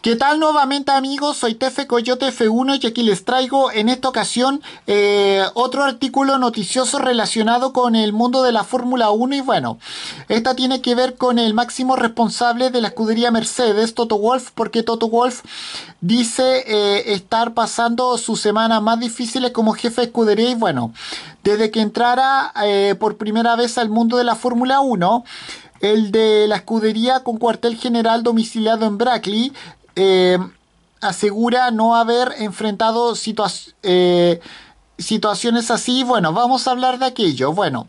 ¿Qué tal nuevamente amigos? Soy Tefe Coyote F1 y aquí les traigo en esta ocasión eh, otro artículo noticioso relacionado con el mundo de la Fórmula 1 y bueno, esta tiene que ver con el máximo responsable de la escudería Mercedes, Toto Wolf, porque Toto Wolf dice eh, estar pasando sus semanas más difíciles como jefe de escudería y bueno, desde que entrara eh, por primera vez al mundo de la Fórmula 1, el de la escudería con cuartel general domiciliado en Brackley, eh, asegura no haber enfrentado eh, situaciones así. Bueno, vamos a hablar de aquello. Bueno,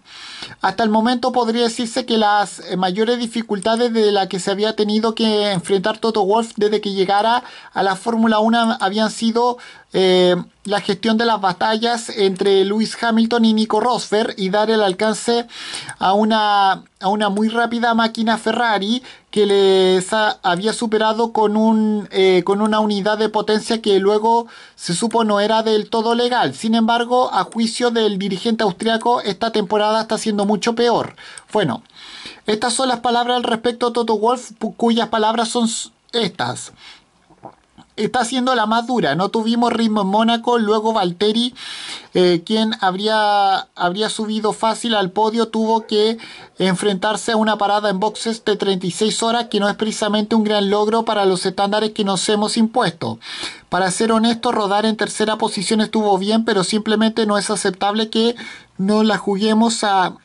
hasta el momento podría decirse que las mayores dificultades de las que se había tenido que enfrentar Toto Wolf desde que llegara a la Fórmula 1 habían sido... Eh, la gestión de las batallas entre Lewis Hamilton y Nico Rosberg y dar el alcance a una, a una muy rápida máquina Ferrari que les había superado con, un, eh, con una unidad de potencia que luego se supo no era del todo legal. Sin embargo, a juicio del dirigente austriaco, esta temporada está siendo mucho peor. Bueno, estas son las palabras al respecto a Toto Wolf, cuyas palabras son estas está siendo la más dura. No tuvimos ritmo en Mónaco, luego Valtteri, eh, quien habría, habría subido fácil al podio, tuvo que enfrentarse a una parada en boxes de 36 horas, que no es precisamente un gran logro para los estándares que nos hemos impuesto. Para ser honesto, rodar en tercera posición estuvo bien, pero simplemente no es aceptable que no la juguemos a...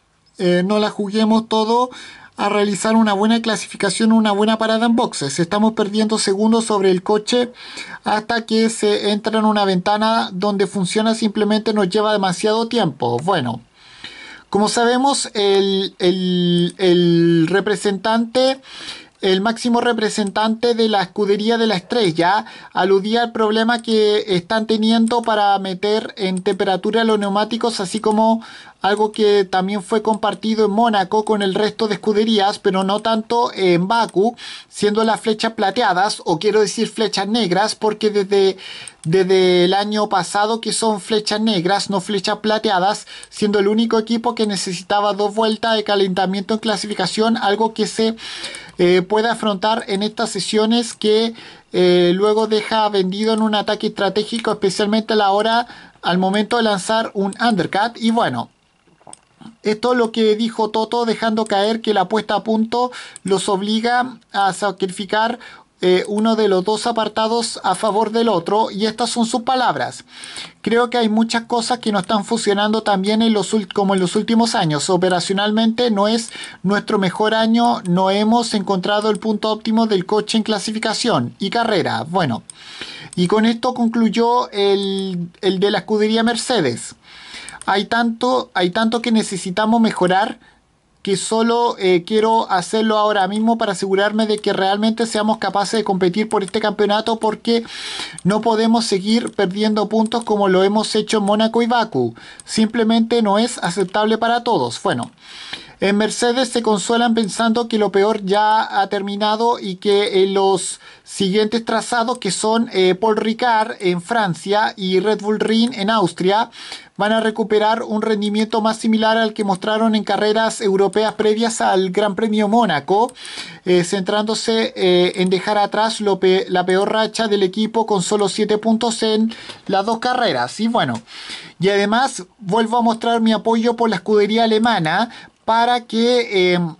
Eh, no la juguemos todo a realizar una buena clasificación, una buena parada en boxes. Estamos perdiendo segundos sobre el coche hasta que se entra en una ventana donde funciona, simplemente nos lleva demasiado tiempo. Bueno, como sabemos, el, el, el representante el máximo representante de la escudería de la estrella aludía al problema que están teniendo para meter en temperatura los neumáticos, así como algo que también fue compartido en Mónaco con el resto de escuderías, pero no tanto en Baku, siendo las flechas plateadas, o quiero decir flechas negras, porque desde, desde el año pasado que son flechas negras, no flechas plateadas, siendo el único equipo que necesitaba dos vueltas de calentamiento en clasificación, algo que se eh, puede afrontar en estas sesiones que eh, luego deja vendido en un ataque estratégico, especialmente a la hora, al momento de lanzar un undercut. Y bueno, esto es lo que dijo Toto, dejando caer que la puesta a punto los obliga a sacrificar eh, uno de los dos apartados a favor del otro y estas son sus palabras. Creo que hay muchas cosas que no están funcionando también en los, como en los últimos años. Operacionalmente no es nuestro mejor año, no hemos encontrado el punto óptimo del coche en clasificación y carrera. Bueno, y con esto concluyó el, el de la escudería Mercedes. Hay tanto, hay tanto que necesitamos mejorar que solo eh, quiero hacerlo ahora mismo para asegurarme de que realmente seamos capaces de competir por este campeonato porque no podemos seguir perdiendo puntos como lo hemos hecho en Mónaco y Baku. Simplemente no es aceptable para todos. Bueno, en Mercedes se consuelan pensando que lo peor ya ha terminado y que eh, los siguientes trazados, que son eh, Paul Ricard en Francia y Red Bull Ring en Austria, van a recuperar un rendimiento más similar al que mostraron en carreras europeas previas al Gran Premio Mónaco, eh, centrándose en dejar atrás la peor racha del equipo con solo 7 puntos en las dos carreras. Y bueno, y además vuelvo a mostrar mi apoyo por la escudería alemana para que... Em,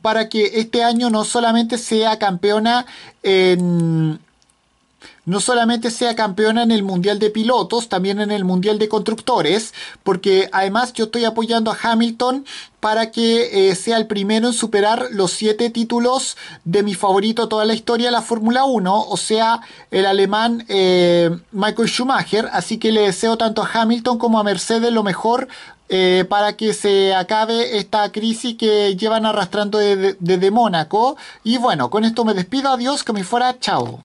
para que este año no solamente sea campeona en, no solamente sea campeona en el Mundial de Pilotos, también en el Mundial de Constructores, porque además yo estoy apoyando a Hamilton para que eh, sea el primero en superar los siete títulos de mi favorito toda la historia, la Fórmula 1, o sea, el alemán eh, Michael Schumacher. Así que le deseo tanto a Hamilton como a Mercedes lo mejor eh, para que se acabe esta crisis que llevan arrastrando de desde Mónaco. Y bueno, con esto me despido, adiós, que me fuera, chao.